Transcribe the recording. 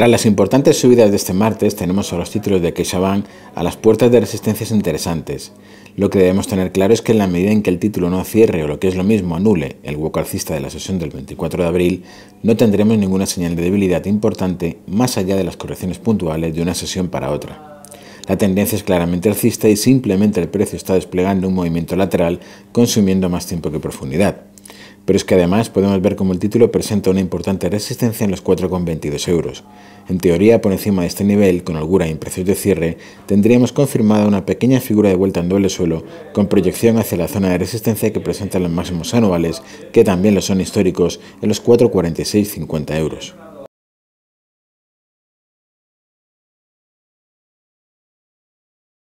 Tras las importantes subidas de este martes, tenemos a los títulos de CaixaBank a las puertas de resistencias interesantes. Lo que debemos tener claro es que en la medida en que el título no cierre o lo que es lo mismo anule el hueco alcista de la sesión del 24 de abril, no tendremos ninguna señal de debilidad importante más allá de las correcciones puntuales de una sesión para otra. La tendencia es claramente alcista y simplemente el precio está desplegando un movimiento lateral consumiendo más tiempo que profundidad. Pero es que además podemos ver cómo el título presenta una importante resistencia en los 4,22 euros. En teoría, por encima de este nivel, con holgura y precios de cierre, tendríamos confirmada una pequeña figura de vuelta en doble suelo, con proyección hacia la zona de resistencia que presentan los máximos anuales, que también lo son históricos, en los 4,46,50 euros.